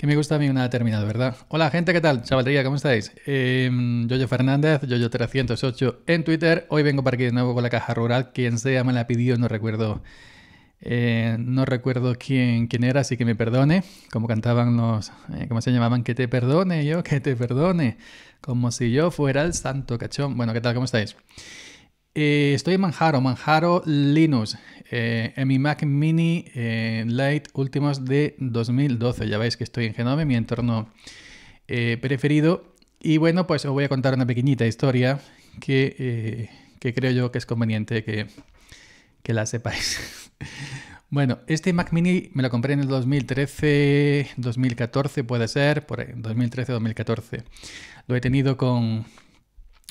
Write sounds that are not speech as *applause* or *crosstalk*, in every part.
Que me gusta a mí una determinada, ¿verdad? Hola gente, ¿qué tal? Chavalería, ¿cómo estáis? Em, Yoyo Fernández, Yoyo308 en Twitter. Hoy vengo para aquí de nuevo con la caja rural. Quien sea me la pidió, no recuerdo. Eh, no recuerdo quién, quién era, así que me perdone. Como cantaban los. Eh, ¿Cómo se llamaban? Que te perdone yo, que te perdone. Como si yo fuera el santo cachón. Bueno, ¿qué tal? ¿Cómo estáis? Eh, estoy en Manjaro, Manjaro Linux, eh, en mi Mac Mini eh, Lite últimos de 2012. Ya veis que estoy en Genome, mi entorno preferido. Y bueno, pues os voy a contar una pequeñita historia que, creo yo que es conveniente que, la sepáis. *laughs* bueno, este Mac Mini me lo compré en el 2013, 2014 puede ser, por 2013-2014. Lo he tenido con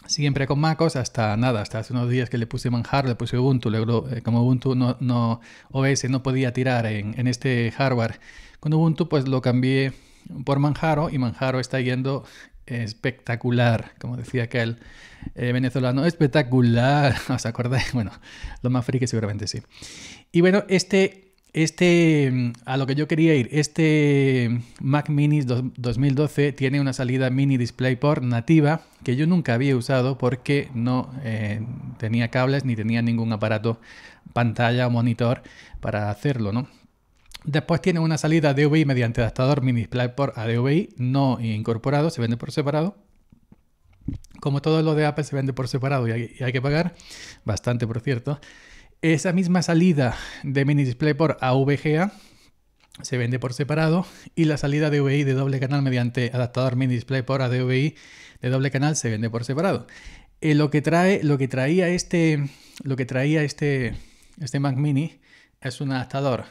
siempre con MacOS hasta nada, hasta hace unos días que le puse Manjaro, le puse Ubuntu, eh, como Ubuntu no, no, no podía tirar en, este hardware con Ubuntu, pues lo cambié por Manjaro y Manjaro está yendo espectacular, como decía aquel eh, venezolano, espectacular, *laughs* ¿os acordáis? Bueno, lo más friki seguramente sí. Y bueno, este este, mm, a lo que yo quería ir, este Mac Mini 2012 tiene una salida mini DisplayPort nativa que yo nunca había usado porque no eh, tenía cables ni tenía ningún aparato, pantalla o monitor para hacerlo, ¿no? Después tiene una salida DVI mediante adaptador mini DisplayPort a DVI no incorporado, se vende por separado. Como todo lo de Apple se vende por separado y hay que pagar, bastante por cierto. Esa misma salida de Mini DisplayPort a VGA se vende por separado y la salida de VI de doble canal mediante adaptador Mini DisplayPort a DVI de doble canal se vende por separado. Eh, lo que trae, lo que traía este, lo que traía este, este Mac Mini es un adaptador,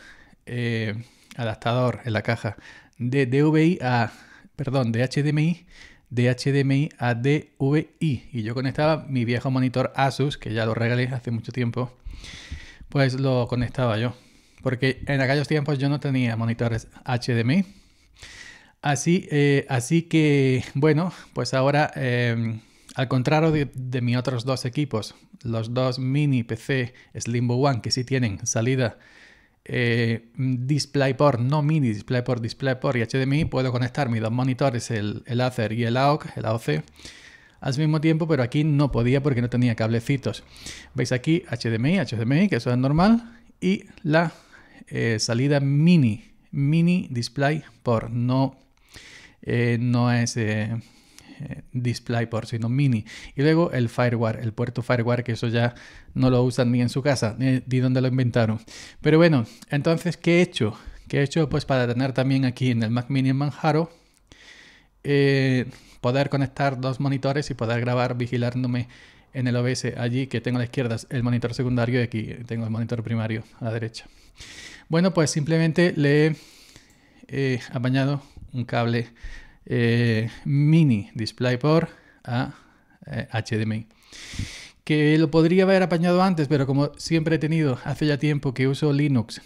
eh, adaptador en la caja de DVI a, perdón, de HDMI de HDMI a DVI. Y yo conectaba mi viejo monitor Asus, que ya lo regalé hace mucho tiempo, pues lo conectaba yo. Porque en aquellos tiempos yo no tenía monitores HDMI. Así, eh, así que, bueno, pues ahora, em, al contrario de, mis otros dos equipos, los dos mini PC Slimbo One que sí tienen salida eh, DisplayPort, no mini DisplayPort, DisplayPort y HDMI, puedo conectar mis dos monitores, el, el Acer y el AOC, el AOC al mismo tiempo, pero aquí no podía porque no tenía cablecitos. Veis aquí HDMI, HDMI, que eso es normal, y la eh, salida mini, mini display por, no, eh, no es eh, display por, sino mini. Y luego el firewire, el puerto firewire, que eso ya no lo usan ni en su casa, ni, ni donde lo inventaron. Pero bueno, entonces, ¿qué he hecho? ¿Qué he hecho? Pues para tener también aquí en el Mac Mini en Manjaro, poder conectar dos monitores y poder grabar vigilándome en el OBS allí que tengo a la izquierda el monitor secundario y aquí tengo el monitor primario a la derecha. Bueno, pues simplemente le he eh, apañado un cable eh, mini DisplayPort a HDMI. Eh, que lo podría haber apañado antes, pero como siempre he tenido hace ya tiempo que uso Linux,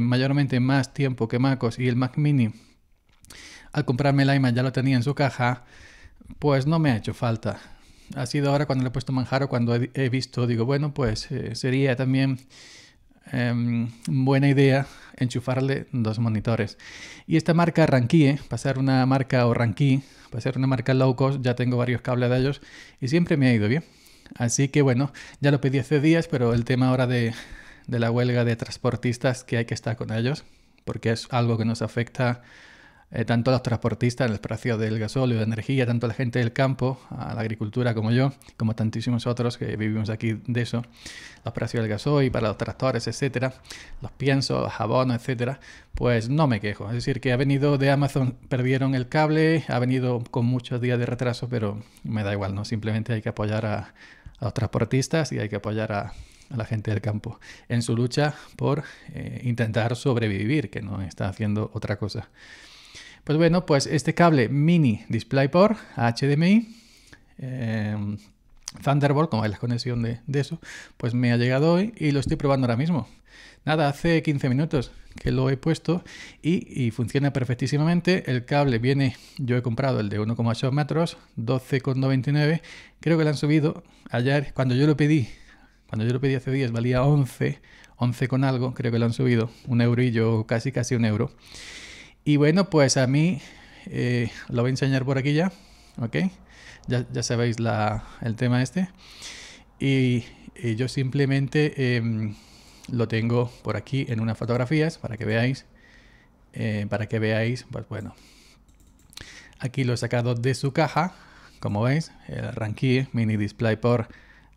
mayormente más tiempo que MacOS y el Mac mini al comprarme el iMac ya lo tenía en su caja, pues no me ha hecho falta. Ha sido ahora cuando le he puesto manjar o cuando he, visto, digo, bueno, pues eh, sería también em, buena idea enchufarle dos monitores. Y esta marca Rankie, eh, pasar una marca o Rankie, pasar una marca low cost, ya tengo varios cables de ellos y siempre me ha ido bien. Así que bueno, ya lo pedí hace días, pero el tema ahora de, de la huelga de transportistas que hay que estar con ellos, porque es algo que nos afecta eh, tanto a los transportistas en el precio del gasóleo, de energía, tanto a la gente del campo, a la agricultura como yo, como tantísimos otros que vivimos aquí de eso, los precios del gasoil para los tractores, etcétera, los piensos, los jabones, etcétera, pues no me quejo. Es decir, que ha venido de Amazon, perdieron el cable, ha venido con muchos días de retraso, pero me da igual, ¿no? Simplemente hay que apoyar a, los transportistas y hay que apoyar a, la gente del campo en su lucha por eh, intentar sobrevivir, que no está haciendo otra cosa. Pues bueno, pues este cable mini DisplayPort HDMI, em, Thunderbolt, como es la conexión de, eso, pues me ha llegado hoy y lo estoy probando ahora mismo. Nada, hace 15 minutos que lo he puesto y, funciona perfectísimamente. El cable viene, yo he comprado el de 1,8 metros, 12,99. Creo que lo han subido ayer, cuando yo lo pedí, cuando yo lo pedí hace días valía 11, 11 con algo, creo que lo han subido, un yo casi casi un euro. Y bueno, pues a mí eh, lo voy a enseñar por aquí ya, ¿ok? Ya, sabéis el tema este. Y, yo simplemente em, lo tengo por aquí en unas fotografías para que veáis, eh, para que veáis, pues bueno. Aquí lo he sacado de su caja, como veis, el Ranky Mini Display por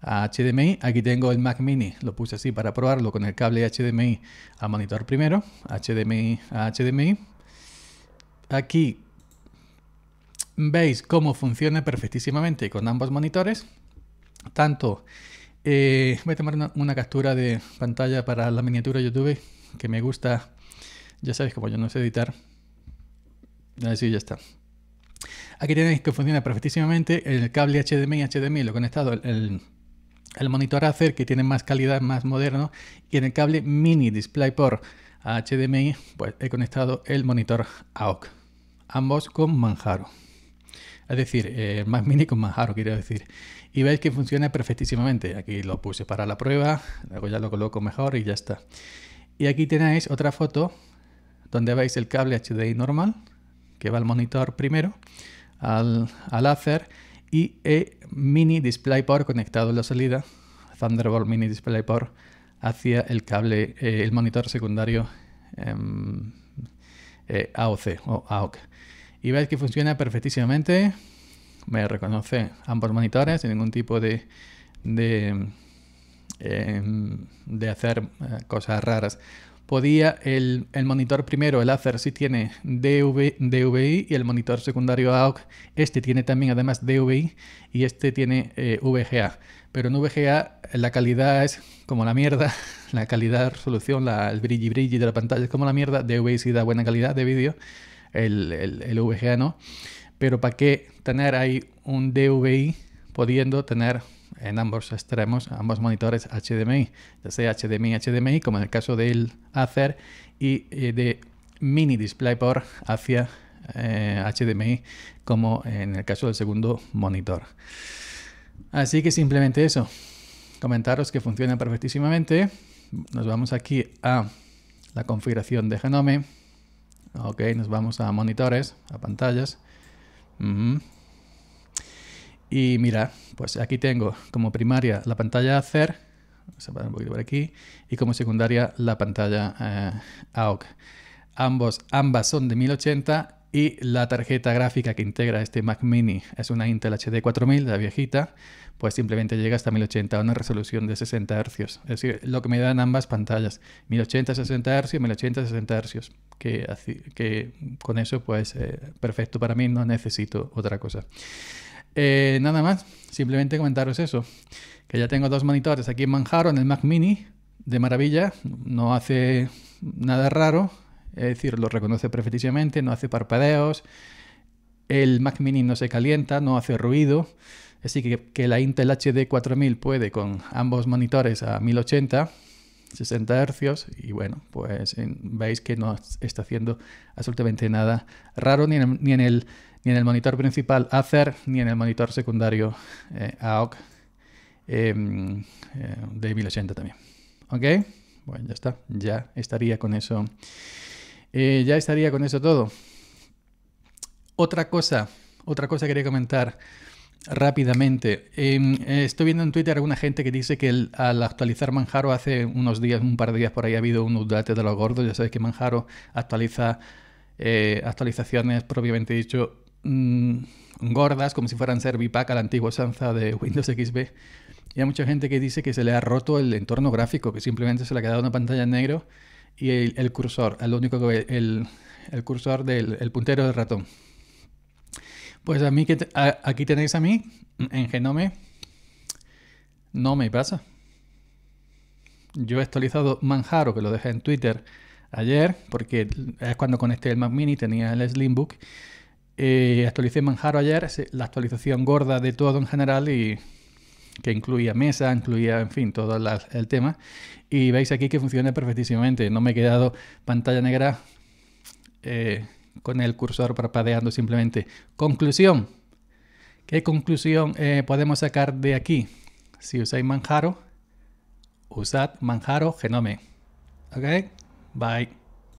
HDMI. Aquí tengo el Mac Mini, lo puse así para probarlo con el cable HDMI al monitor primero, HDMI a HDMI, Aquí veis cómo funciona perfectísimamente con ambos monitores. Tanto, eh, voy a tomar una, captura de pantalla para la miniatura YouTube que me gusta. Ya sabéis, como yo no sé editar. Así ya está. Aquí tenéis que funciona perfectísimamente el cable HDMI HDMI, lo he conectado el, monitor Acer que tiene más calidad, más moderno, y en el cable mini DisplayPort HDMI, pues he conectado el monitor AOC ambos con Manjaro. Es decir, eh, el Mini con Manjaro, quiero decir. Y veis que funciona perfectísimamente. Aquí lo puse para la prueba, luego ya lo coloco mejor y ya está. Y aquí tenéis otra foto donde veis el cable HDI normal, que va al monitor primero, al, al láser y el eh, mini display DisplayPort conectado en la salida, Thunderbolt mini display DisplayPort, hacia el cable, eh, el monitor secundario. Em, eh, AOC o AOC. Y veis que funciona perfectísimamente. Me reconoce ambos monitores sin ningún tipo de, de em, hacer eh, cosas raras podía el, monitor primero, el Acer, si tiene DV, DVI y el monitor secundario AOC, este tiene también además DVI y este tiene eh, VGA. Pero en VGA la calidad es como la mierda, *laughs* la calidad, resolución, la, el brilli brilli de la pantalla es como la mierda, DVI sí da buena calidad de vídeo, el, el VGA no. Pero ¿para qué tener ahí un DVI pudiendo tener en ambos extremos, ambos monitores HDMI, ya sea HDMI, HDMI, como en el caso del Acer, y eh, de mini DisplayPort hacia HDMI, eh, como en el caso del segundo monitor. Así que simplemente eso. Comentaros que funciona perfectísimamente. Nos vamos aquí a la configuración de Genome. Ok, nos vamos a monitores, a pantallas. Y mira, pues aquí tengo como primaria la pantalla ACER, por aquí, y como secundaria la pantalla eh, Ambos, ambas son de 1080 y la tarjeta gráfica que integra este Mac Mini es una Intel HD 4000, la viejita, pues simplemente llega hasta 1080 a una resolución de 60 Hz. Es decir, lo que me dan ambas pantallas, 1080 60 Hz, 1080 60 Hz, que, que con eso pues eh, perfecto para mí, no necesito otra cosa. Eh, nada más, simplemente comentaros eso, que ya tengo dos monitores aquí en Manjaro, en el Mac Mini, de maravilla, no hace nada raro, es decir, lo reconoce perfectamente, no hace parpadeos, el Mac Mini no se calienta, no hace ruido, así que, que la Intel HD 4000 puede con ambos monitores a 1080, 60 Hz y bueno, pues veis que no está haciendo absolutamente nada raro ni en el ni en el monitor principal Acer, ni en el monitor secundario eh, AOC em, eh, de 1080 también. ¿Ok? Bueno, ya está. Ya estaría con eso. Eh, ya estaría con eso todo. Otra cosa, otra cosa quería comentar rápidamente. Em, estoy viendo en Twitter alguna gente que dice que al actualizar Manjaro hace unos días, un par de días por ahí ha habido un update de los gordos. Ya sabéis que Manjaro actualiza actualizaciones propiamente dicho Mm, gordas, como si fueran ser a la antigua usanza de Windows XP. Y hay mucha gente que dice que se le ha roto el entorno gráfico, que simplemente se le ha quedado una pantalla en negro y el, cursor, el único que ve, el, cursor del puntero del ratón. Pues a mí que aquí tenéis a mí en Genome no me pasa. Yo he actualizado Manjaro, que lo dejé en Twitter ayer, porque es cuando conecté el Mac Mini, tenía el Slimbook eh, actualicé Manjaro ayer, eh, la actualización gorda de todo en general y que incluía mesa, incluía, en fin, todo el tema. Y veis aquí que funciona perfectísimamente. No me he quedado pantalla negra eh, con el cursor parpadeando simplemente. Conclusión. ¿Qué conclusión podemos sacar de aquí? Si usáis Manjaro, usad Manjaro Genome. ¿Ok? Bye.